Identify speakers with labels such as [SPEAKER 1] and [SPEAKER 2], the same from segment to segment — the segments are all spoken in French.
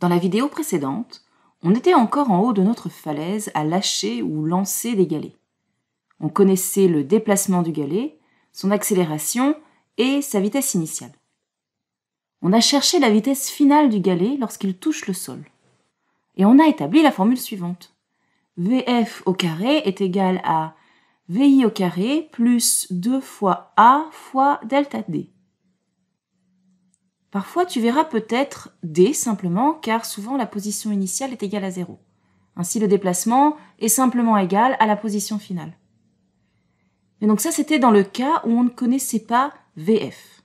[SPEAKER 1] Dans la vidéo précédente, on était encore en haut de notre falaise à lâcher ou lancer des galets. On connaissait le déplacement du galet, son accélération et sa vitesse initiale. On a cherché la vitesse finale du galet lorsqu'il touche le sol. Et on a établi la formule suivante. VF au carré est égal à VI au carré plus 2 fois A fois delta D. Parfois, tu verras peut-être D simplement, car souvent la position initiale est égale à 0. Ainsi, le déplacement est simplement égal à la position finale. Mais donc ça, c'était dans le cas où on ne connaissait pas VF.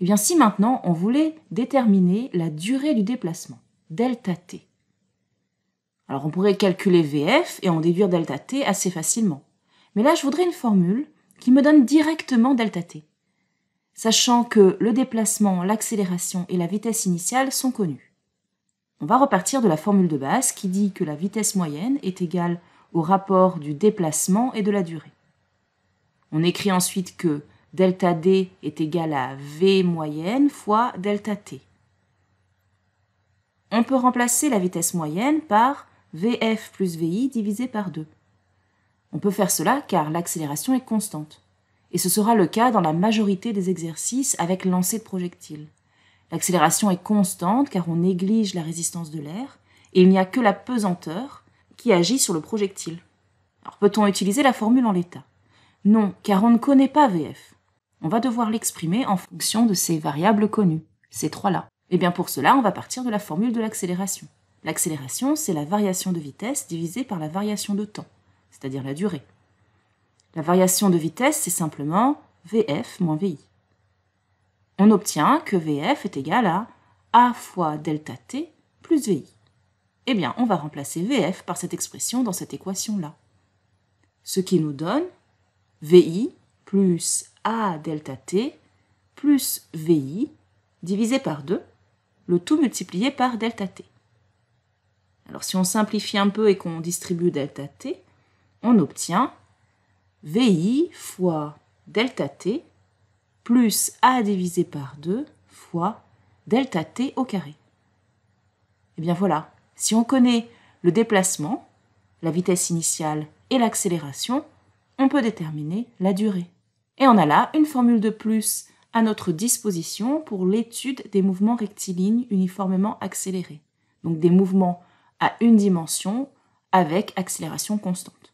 [SPEAKER 1] Et eh bien, si maintenant on voulait déterminer la durée du déplacement, delta t. Alors, on pourrait calculer VF et en déduire delta t assez facilement. Mais là, je voudrais une formule qui me donne directement delta t sachant que le déplacement, l'accélération et la vitesse initiale sont connus. On va repartir de la formule de base qui dit que la vitesse moyenne est égale au rapport du déplacement et de la durée. On écrit ensuite que delta D est égal à V moyenne fois delta T. On peut remplacer la vitesse moyenne par VF plus VI divisé par 2. On peut faire cela car l'accélération est constante et ce sera le cas dans la majorité des exercices avec lancer de projectile. L'accélération est constante car on néglige la résistance de l'air, et il n'y a que la pesanteur qui agit sur le projectile. Alors peut-on utiliser la formule en l'état Non, car on ne connaît pas VF. On va devoir l'exprimer en fonction de ces variables connues, ces trois-là. Et eh bien pour cela, on va partir de la formule de l'accélération. L'accélération, c'est la variation de vitesse divisée par la variation de temps, c'est-à-dire la durée. La variation de vitesse, c'est simplement Vf moins Vi. On obtient que Vf est égal à A fois delta t plus Vi. Eh bien, on va remplacer Vf par cette expression dans cette équation-là. Ce qui nous donne Vi plus A delta t plus Vi divisé par 2, le tout multiplié par delta t. Alors si on simplifie un peu et qu'on distribue delta t, on obtient VI fois delta t plus A divisé par 2 fois delta t au carré. Et eh bien voilà, si on connaît le déplacement, la vitesse initiale et l'accélération, on peut déterminer la durée. Et on a là une formule de plus à notre disposition pour l'étude des mouvements rectilignes uniformément accélérés, donc des mouvements à une dimension avec accélération constante.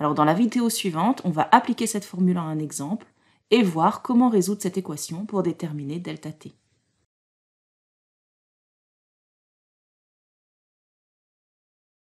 [SPEAKER 1] Alors dans la vidéo suivante, on va appliquer cette formule à un exemple et voir comment résoudre cette équation pour déterminer delta